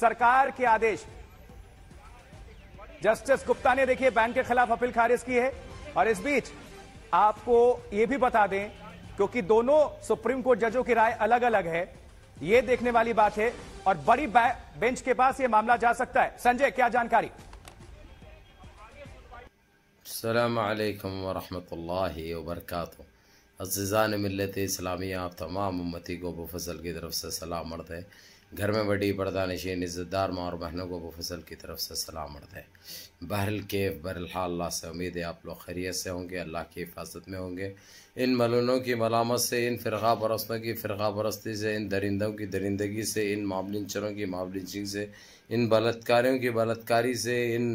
सरकार के आदेश जस्टिस गुप्ता ने देखिए बैन के खिलाफ अपील खारिज की है और इस बीच आपको यह भी बता दें क्योंकि दोनों सुप्रीम कोर्ट जजों की राय अलग अलग है यह देखने वाली बात है और बड़ी बेंच के पास यह मामला जा सकता है संजय क्या जानकारी अल्लाम वरहमल वरक अज़ान मिलत इस्लामी आप तमाम उम्मती को बफसल की तरफ से सलाम मरते हैं घर में बड़ी पर्दा नशीन इज़्ज़तदार माँ और बहनों को फसल की तरफ से सलाम मरद है बहरल के बहरहा अल्लाह से उम्मीद है आप लोग खैरियत से होंगे अल्लाह की हिफाजत में होंगे इन मलूनों की मलामत से इन फ़िरका परस्तों की फ़िरका परस्ती से इन दरिंदों की दरिंदगी से इन मामलिनचरों की मामलिनचिंग से इन बलात्कारियों की बलात्कारी से इन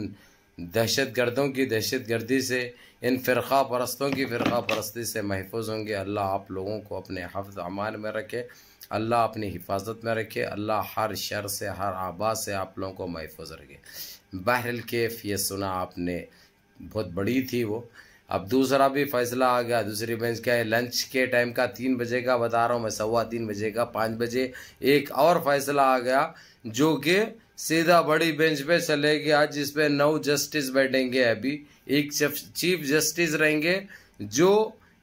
दहशत गर्दों की दहशत गर्दी से इन फ़िरका परस्तों की फ़िरका परस्ती से महफूज होंगे अल्लाह आप लोगों को अपने हफ्ज़ अमान में रखे अल्लाह अपनी हिफाजत में रखे अल्लाह हर शर से हर आबा से आप लोगों को महफूज रखे बहरल केफ ये सुना आपने बहुत बड़ी थी वो अब दूसरा भी फैसला आ गया दूसरी बेंच क्या है लंच के टाइम का तीन बजे का बता रहा हूँ मैं सवा तीन बजे का पाँच बजे एक और फैसला आ गया जो कि सीधा बड़ी बेंच पे चले गया जिसपे नौ जस्टिस बैठेंगे अभी एक चीफ जस्टिस रहेंगे जो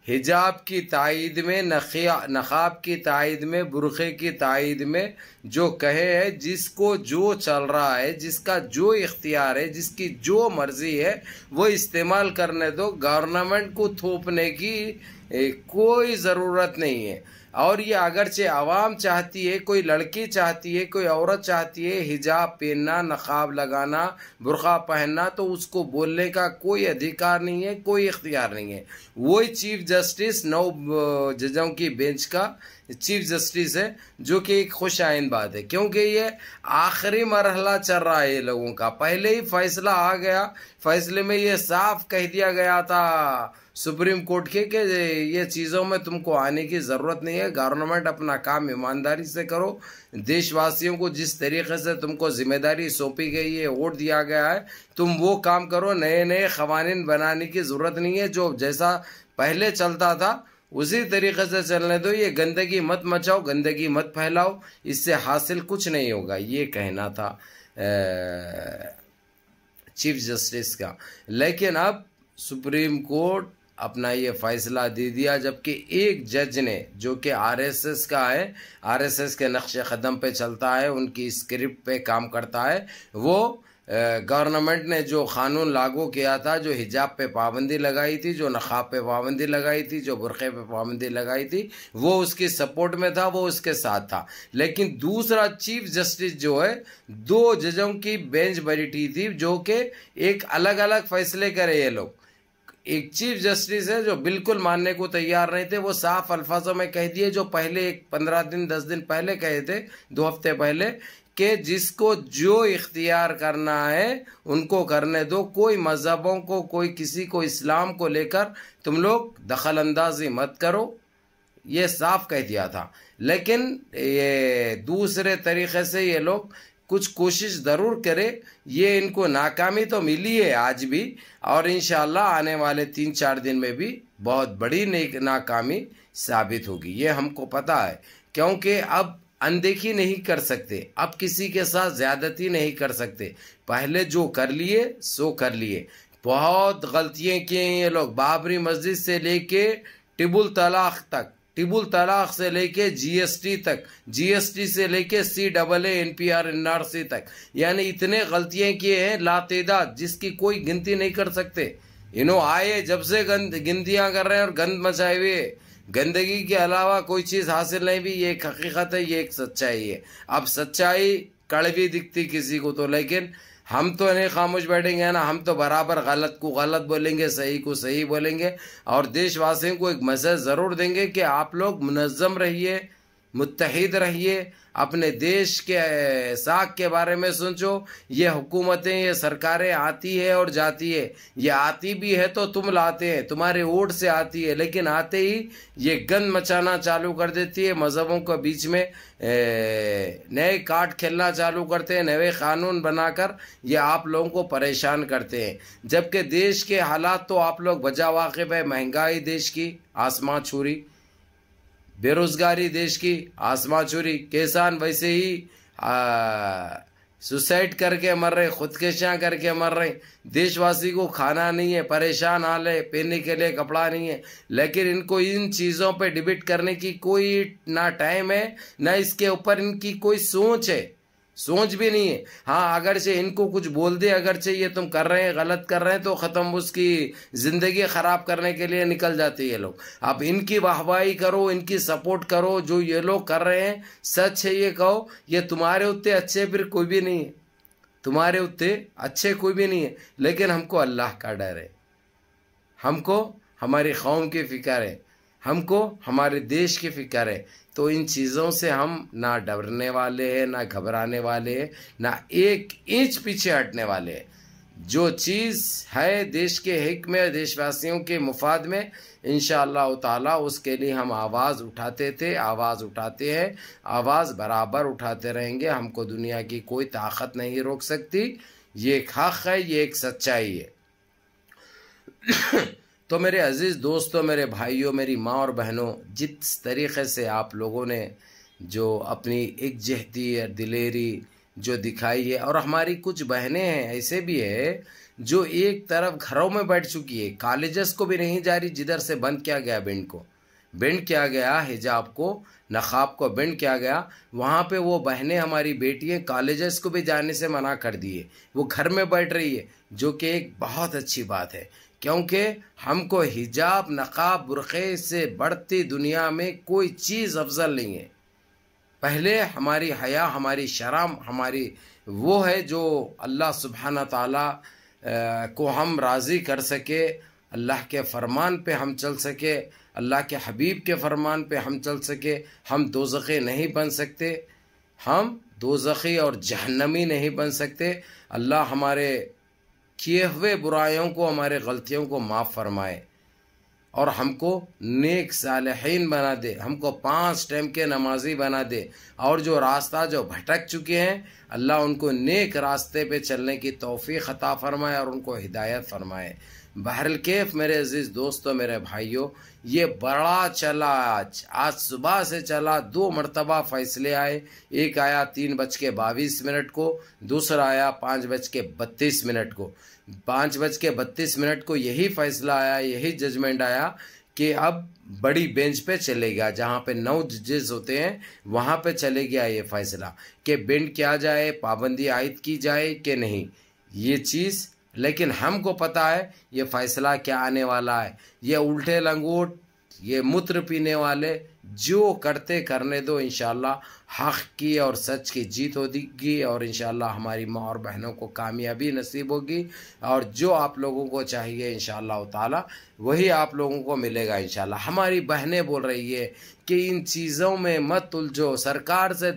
हिजाब की तायद में नखिया नखाब की तायद में बुरखे की तायद में जो कहे है जिसको जो चल रहा है जिसका जो इख्तियार है जिसकी जो मर्जी है वो इस्तेमाल करने दो गवर्नमेंट को थोपने की कोई ज़रूरत नहीं है और ये अगरचे आवाम चाहती है कोई लड़की चाहती है कोई औरत चाहती है हिजाब पहनना नकाब लगाना बुरखा पहनना तो उसको बोलने का कोई अधिकार नहीं है कोई इख्तियार नहीं है वही चीफ जस्टिस नौ जजों की बेंच का चीफ जस्टिस है जो कि एक खुश आइन बात है क्योंकि ये आखिरी मरहला चल रहा है लोगों का पहले ही फैसला आ गया फैसले में ये साफ कह दिया गया था सुप्रीम कोर्ट के कि ये चीज़ों में तुमको आने की ज़रूरत नहीं है गवर्नमेंट अपना काम ईमानदारी से करो देशवासियों को जिस तरीके से तुमको जिम्मेदारी सौंपी गई है वोट दिया गया है तुम वो काम करो नए नए खवानीन बनाने की ज़रूरत नहीं है जो जैसा पहले चलता था उसी तरीके से चलने दो ये गंदगी मत मचाओ गंदगी मत फैलाओ इससे हासिल कुछ नहीं होगा ये कहना था चीफ जस्टिस का लेकिन अब सुप्रीम कोर्ट अपना ये फैसला दे दिया जबकि एक जज ने जो कि आरएसएस का है आरएसएस के नक्श कदम पे चलता है उनकी स्क्रिप्ट पे काम करता है वो गवर्नमेंट ने जो कानून लागू किया था जो हिजाब पे पाबंदी लगाई थी जो नखाब पे पाबंदी लगाई थी जो बुरख़े पे पाबंदी लगाई थी वो उसकी सपोर्ट में था वो उसके साथ था लेकिन दूसरा चीफ जस्टिस जो है दो जजों की बेंच बैठी थी जो कि एक अलग अलग फैसले करे ये लोग एक चीफ जस्टिस है जो बिल्कुल मानने को तैयार नहीं थे वो साफ अल्फाजों में कह दिए जो पहले एक पंद्रह दिन दस दिन पहले कहे थे दो हफ्ते पहले कि जिसको जो इख्तियार करना है उनको करने दो कोई मज़हबों को कोई किसी को इस्लाम को लेकर तुम लोग दखल अंदाजी मत करो ये साफ कह दिया था लेकिन ये दूसरे तरीके से ये लोग कुछ कोशिश ज़रूर करें ये इनको नाकामी तो मिली है आज भी और इन आने वाले तीन चार दिन में भी बहुत बड़ी नाकामी साबित होगी ये हमको पता है क्योंकि अब अनदेखी नहीं कर सकते अब किसी के साथ ज़्यादती नहीं कर सकते पहले जो कर लिए सो कर लिए बहुत गलतियाँ किए हैं ये लोग बाबरी मस्जिद से लेके टिबुल तलाक तक तिबुल तलाक से लेके जीएसटी तक जीएसटी से लेके C double A N P R N R C तक यानी इतने गलतियां किए हैं लातेदाद जिसकी कोई गिनती नहीं कर सकते इनो आए जब से गंद गिनतियां कर रहे हैं और गंद मचाए हुए गंदगी के अलावा कोई चीज़ हासिल नहीं भी ये एक हकीकत है ये एक सच्चाई है अब सच्चाई कड़वी दिखती किसी को तो लेकिन हम तो नहीं खामोश बैठेंगे है ना हम तो बराबर गलत को गलत बोलेंगे सही को सही बोलेंगे और देशवासियों को एक मैसेज ज़रूर देंगे कि आप लोग मुनज़म रहिए मुतहद रहिए अपने देश के साख के बारे में सोचो ये हुकूमतें ये सरकारें आती है और जाती है ये आती भी है तो तुम लाते हैं तुम्हारे वोट से आती है लेकिन आते ही ये गंद मचाना चालू कर देती है मज़हबों के बीच में नए कार्ड खेलना चालू करते हैं नए कानून बनाकर ये आप लोगों को परेशान करते हैं जबकि देश के हालात तो आप लोग बजा वाकिफ़ है महंगाई देश की आसमां छुरी बेरोजगारी देश की आसमा चोरी किसान वैसे ही सुसाइड करके मर रहे खुदकशियाँ करके मर रहे देशवासी को खाना नहीं है परेशान हाल है पहनने के लिए कपड़ा नहीं है लेकिन इनको इन चीज़ों पे डिबेट करने की कोई ना टाइम है ना इसके ऊपर इनकी कोई सोच है सोच भी नहीं है हाँ अगर से इनको कुछ बोल दे अगर से ये तुम कर रहे हैं गलत कर रहे हैं तो ख़त्म उसकी ज़िंदगी ख़राब करने के लिए निकल जाते ये लोग अब इनकी वाहवाही करो इनकी सपोर्ट करो जो ये लोग कर रहे हैं सच है ये कहो ये तुम्हारे उत्ते अच्छे फिर कोई भी नहीं है तुम्हारे उत्ते अच्छे कोई भी नहीं है लेकिन हमको अल्लाह का डर है हमको हमारी कौम की फ़िक्र है हमको हमारे देश की फ़िक्र है तो इन चीज़ों से हम ना डरने वाले हैं ना घबराने वाले हैं ना एक इंच पीछे हटने वाले हैं जो चीज़ है देश के हिक में देशवासियों के मुफाद में इन ताला उसके लिए हम आवाज़ उठाते थे आवाज़ उठाते हैं आवाज़ बराबर उठाते रहेंगे हमको दुनिया की कोई ताकत नहीं रोक सकती ये एक हक़ है ये एक सच्चाई है तो मेरे अज़ीज़ दोस्तों मेरे भाइयों मेरी माँ और बहनों जिस तरीक़े से आप लोगों ने जो अपनी एक जहती और दिलेरी जो दिखाई है और हमारी कुछ बहनें हैं ऐसे भी है जो एक तरफ घरों में बैठ चुकी है कॉलेजेस को भी नहीं जा रही जिधर से बंद किया गया बैंड को बैंड किया गया हिजाब को नखाब को बैंड किया गया वहाँ पे वो बहनें हमारी बेटियाँ कॉलेजेस को भी जाने से मना कर दिए वो घर में बैठ रही है जो कि एक बहुत अच्छी बात है क्योंकि हमको हिजाब नकाब बुरख़े से बढ़ती दुनिया में कोई चीज़ अफजल नहीं है पहले हमारी हया हमारी शर्म हमारी वो है जो अल्लाह सुबहाना ताला को हम राज़ी कर सके अल्लाह के फरमान पे हम चल सके अल्लाह के हबीब के फरमान पे हम चल सके हम दो नहीं बन सकते हम दो और जहन्नमी नहीं बन सकते अल्लाह हमारे किए हुए बुराइयों को हमारे गलतियों को माफ़ फरमाए और हमको नेक सालहीन बना दे हमको पांच टाइम के नमाजी बना दे और जो रास्ता जो भटक चुके हैं अल्लाह उनको नेक रास्ते पे चलने की तोफ़ी ख़ता फरमाए और उनको हिदायत फरमाए बहरल केफ मेरे अजीज़ दोस्तों मेरे भाइयों ये बड़ा चला आज आज सुबह से चला दो मरतबा फैसले आए एक आया तीन बज के बाईस मिनट को दूसरा आया पाँच बज के बत्तीस मिनट को पाँच बज के बत्तीस मिनट को यही फैसला आया यही जजमेंट आया कि अब बड़ी बेंच पे चलेगा जहाँ पे नौ जजेस होते हैं वहाँ पे चले गया ये फैसला कि बेंड किया जाए पाबंदी आयद की जाए कि नहीं ये चीज़ लेकिन हमको पता है ये फैसला क्या आने वाला है ये उल्टे लंगूट ये मूत्र पीने वाले जो करते करने दो इन हक़ की और सच की जीत होगी और इन हमारी माँ और बहनों को कामयाबी नसीब होगी और जो आप लोगों को चाहिए इन ताला वही आप लोगों को मिलेगा इन हमारी बहनें बोल रही है कि इन चीज़ों में मत उलझो सरकार से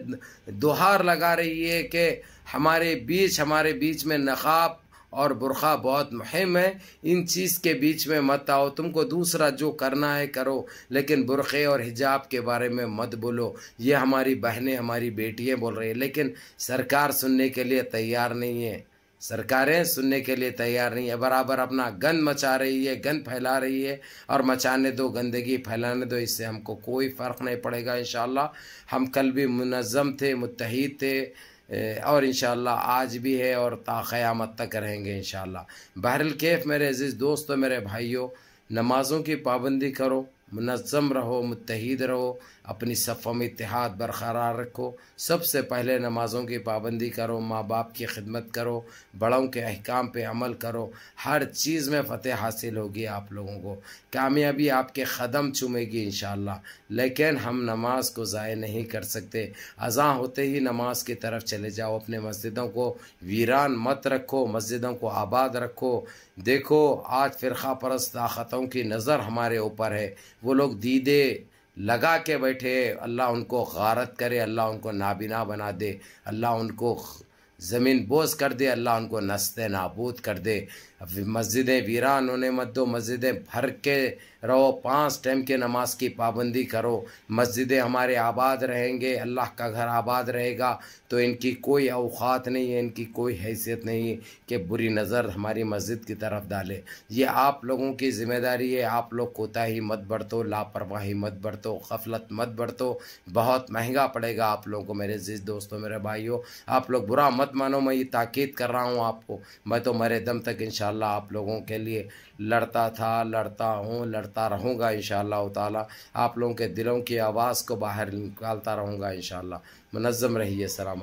दुहार लगा रही है कि हमारे बीच हमारे बीच में नकाब और बुरखा बहुत मुहिम है इन चीज़ के बीच में मत आओ तुमको दूसरा जो करना है करो लेकिन बुरखे और हिजाब के बारे में मत बोलो ये हमारी बहनें हमारी बेटियाँ बोल रही है लेकिन सरकार सुनने के लिए तैयार नहीं है सरकारें सुनने के लिए तैयार नहीं है बराबर अपना गंद मचा रही है गंद फैला रही है और मचाने दो गंदगी फैलाने दो इससे हमको कोई फ़र्क नहीं पड़ेगा इन हम कल भी मुनज़म थे मुतहद थे और इन आज भी है और ताक़यामत तक रहेंगे इन बहरल कैफ मेरे अज़ीज़ दोस्तों मेरे भाइयों नमाज़ों की पाबंदी करो मनज़म रहो मुतहद रहो अपनी सफ़ों में इतिहाद बरकरार रखो सबसे पहले नमाज़ों की पाबंदी करो माँ बाप की खिदमत करो बड़ों के अहकाम पे अमल करो हर चीज़ में फतेह हासिल होगी आप लोगों को कामयाबी आपके ख़दम चूमेगी इन लेकिन हम नमाज को ज़ाय नहीं कर सकते अज़ा होते ही नमाज की तरफ चले जाओ अपने मस्जिदों को वीरान मत रखो मस्जिदों को आबाद रखो देखो आज फिर परस्त ताकतों की नज़र हमारे ऊपर है वो लोग दीदे लगा के बैठे अल्लाह उनको गारत करे अल्लाह उनको नाबीना बना दे अल्लाह उनको ज़मीन बोझ कर दे अल्लाह उनको नस्ते नाबूद कर दे मस्जिदें वीरान होने मत दो मस्जिदें भर के रहो पांच टाइम के नमाज की पाबंदी करो मस्जिदें हमारे आबाद रहेंगे अल्लाह का घर आबाद रहेगा तो इनकी कोई अवकात नहीं है इनकी कोई हैसियत नहीं है कि बुरी नज़र हमारी मस्जिद की तरफ डाले ये आप लोगों की ज़िम्मेदारी है आप लोग कोताही मत बरतो लापरवाही मत बरतो गफलत मत बरतो बहुत महंगा पड़ेगा आप लोगों को मेरे जिस दोस्तों मेरे भाइयों आप लोग बुरा मत मानो मैं ये ताकीद कर रहा हूँ आपको मैं तो मरे दम तक इन इंशाल्लाह आप लोगों के लिए लड़ता था लड़ता हूँ लड़ता रहूँगा इंशाल्लाह ताला आप लोगों के दिलों की आवाज़ को बाहर निकालता रहूँगा इंशाल्लाह मनज़म रहिए सलाम